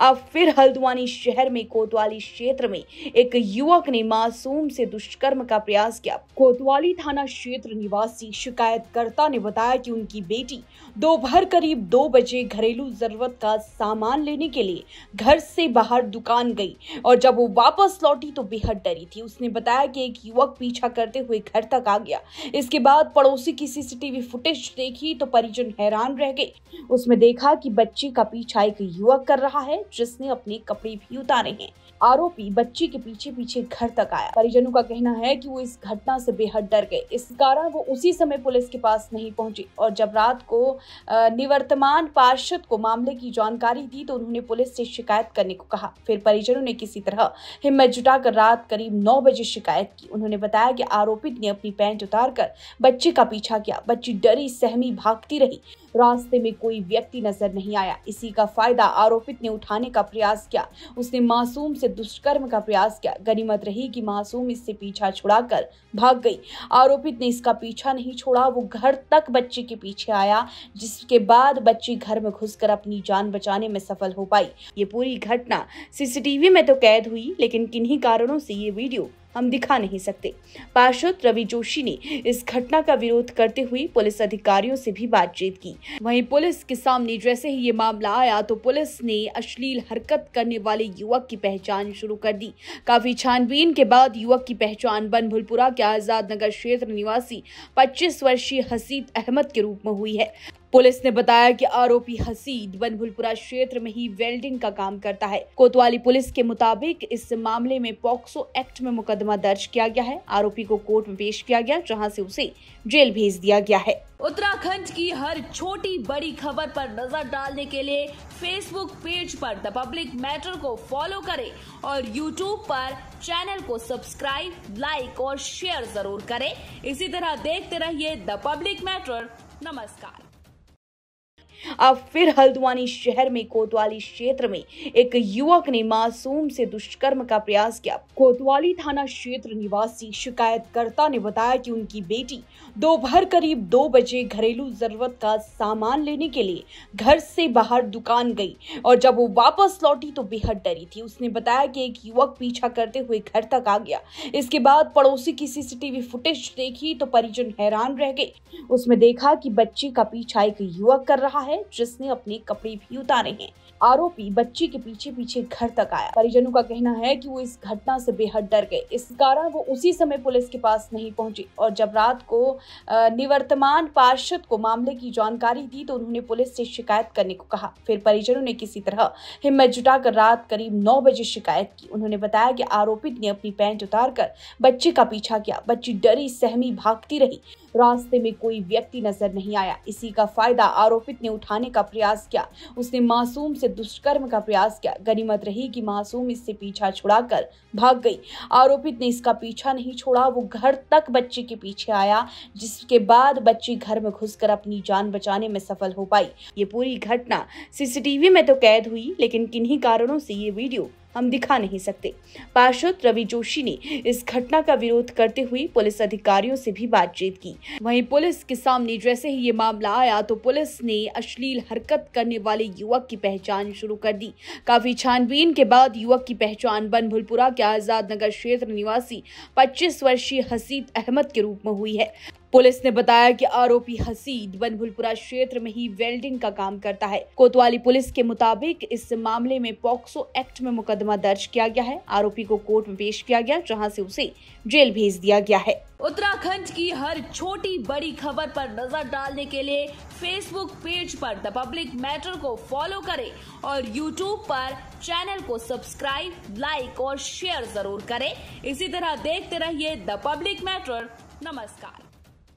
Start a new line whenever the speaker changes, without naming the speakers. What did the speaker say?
अब फिर हल्द्वानी शहर में कोतवाली क्षेत्र में एक युवक ने मासूम से दुष्कर्म का प्रयास किया कोतवाली थाना क्षेत्र निवासी शिकायतकर्ता ने बताया कि उनकी बेटी दोपहर करीब दो बजे घरेलू जरूरत का सामान लेने के लिए घर से बाहर दुकान गई और जब वो वापस लौटी तो बेहद डरी थी उसने बताया कि एक युवक पीछा करते हुए घर तक आ गया इसके बाद पड़ोसी की सीसीटीवी फुटेज देखी तो परिजन हैरान रह गए उसमें देखा कि बच्ची का पीछा एक युवक कर रहा है है जिसने अपने कपड़े भी उतारे हैं आरोपी बच्ची के पीछे पीछे घर तक आया परिजनों का कहना है कि वो इस घटना से बेहद डर गए इस कारण वो उसी समय पुलिस के पास नहीं पहुंचे और जब रात को निवर्तमान पार्षद को मामले की जानकारी दी तो उन्होंने पुलिस से शिकायत करने को कहा फिर परिजनों ने किसी तरह हिम्मत जुटाकर रात करीब नौ बजे शिकायत की उन्होंने बताया कि आरोपित ने अपनी पैंट उतार कर बच्चे का पीछा किया बच्ची डरी सहमी भागती रही रास्ते में कोई व्यक्ति नजर नहीं आया इसी का फायदा आरोपित ने उठाने का प्रयास किया उसने मासूम से दुष्कर्म का प्रयास किया गनीमत रही कि मासूम इससे पीछा छुड़ाकर भाग गई आरोपित ने इसका पीछा नहीं छोड़ा वो घर तक बच्चे के पीछे आया जिसके बाद बच्ची घर में घुसकर अपनी जान बचाने में सफल हो पाई ये पूरी घटना सीसीटीवी में तो कैद हुई लेकिन किन्हीं कारणों से ये वीडियो हम दिखा नहीं सकते पार्षद रवि जोशी ने इस घटना का विरोध करते हुए पुलिस अधिकारियों से भी बातचीत की वहीं पुलिस के सामने जैसे ही ये मामला आया तो पुलिस ने अश्लील हरकत करने वाले युवक की पहचान शुरू कर दी काफी छानबीन के बाद युवक की पहचान बनभुलपुरा के आजाद नगर क्षेत्र निवासी पच्चीस वर्षीय हसीद अहमद के रूप में हुई है पुलिस ने बताया कि आरोपी हसीद बनभुलपुरा क्षेत्र में ही वेल्डिंग का काम करता है कोतवाली पुलिस के मुताबिक इस मामले में पॉक्सो एक्ट में मुकदमा दर्ज किया गया है आरोपी को कोर्ट में पेश किया गया जहां से उसे जेल भेज दिया गया है
उत्तराखंड की हर छोटी बड़ी खबर पर नजर डालने के लिए फेसबुक पेज पर द पब्लिक मैटर को फॉलो करें और यूट्यूब पर चैनल को सब्सक्राइब लाइक और शेयर जरूर करें इसी तरह देखते रहिए द पब्लिक मैटर नमस्कार
अब फिर हल्द्वानी शहर में कोतवाली क्षेत्र में एक युवक ने मासूम से दुष्कर्म का प्रयास किया कोतवाली थाना क्षेत्र निवासी शिकायतकर्ता ने बताया कि उनकी बेटी दोपहर करीब दो बजे घरेलू जरूरत का सामान लेने के लिए घर से बाहर दुकान गई और जब वो वापस लौटी तो बेहद डरी थी उसने बताया कि एक युवक पीछा करते हुए घर तक आ गया इसके बाद पड़ोसी की सीसीटीवी फुटेज देखी तो परिजन हैरान रह गए उसमें देखा कि बच्ची का पीछा एक युवक कर रहा है जिसने अपने कपड़े भी उतारे हैं आरोपी बच्ची के पीछे पीछे घर तक आया परिजनों का कहना है कि वो इस घटना से बेहद डर गए इस कारण वो उसी समय पुलिस के पास नहीं पहुंचे और जब रात को निवर्तमान पार्षद को मामले की जानकारी दी तो उन्होंने पुलिस से शिकायत करने को कहा फिर परिजनों ने किसी तरह हिम्मत जुटाकर रात करीब नौ बजे शिकायत की उन्होंने बताया कि आरोपित ने अपनी पैंट उतार कर बच्चे का पीछा किया बच्ची डरी सहमी भागती रही रास्ते में कोई व्यक्ति नजर नहीं आया इसी का फायदा आरोपित ने उठा उठाने का प्रयास किया उसने मासूम से दुष्कर्म का प्रयास किया गनीमत रही कि मासूम इससे पीछा छुड़ाकर भाग गई आरोपित ने इसका पीछा नहीं छोड़ा वो घर तक बच्ची के पीछे आया जिसके बाद बच्ची घर में घुसकर अपनी जान बचाने में सफल हो पाई ये पूरी घटना सीसीटीवी में तो कैद हुई लेकिन किन्हीं कारणों से ये वीडियो हम दिखा नहीं सकते पार्षद रवि जोशी ने इस घटना का विरोध करते हुए पुलिस अधिकारियों से भी बातचीत की वहीं पुलिस के सामने जैसे ही ये मामला आया तो पुलिस ने अश्लील हरकत करने वाले युवक की पहचान शुरू कर दी काफी छानबीन के बाद युवक की पहचान बनभुलपुरा के आजाद नगर क्षेत्र निवासी पच्चीस वर्षीय हसीद अहमद के रूप में हुई है पुलिस ने बताया कि आरोपी हसीद बनभुलपुरा क्षेत्र में ही वेल्डिंग का काम करता है कोतवाली पुलिस के मुताबिक इस मामले में पॉक्सो एक्ट में मुकदमा दर्ज किया गया है आरोपी को कोर्ट में पेश किया गया जहां से उसे जेल भेज दिया गया है
उत्तराखंड की हर छोटी बड़ी खबर पर नजर डालने के लिए फेसबुक पेज पर द पब्लिक मैटर को फॉलो करें और यूट्यूब पर चैनल को सब्सक्राइब लाइक और शेयर जरूर करें इसी तरह देखते रहिए द पब्लिक मैटर नमस्कार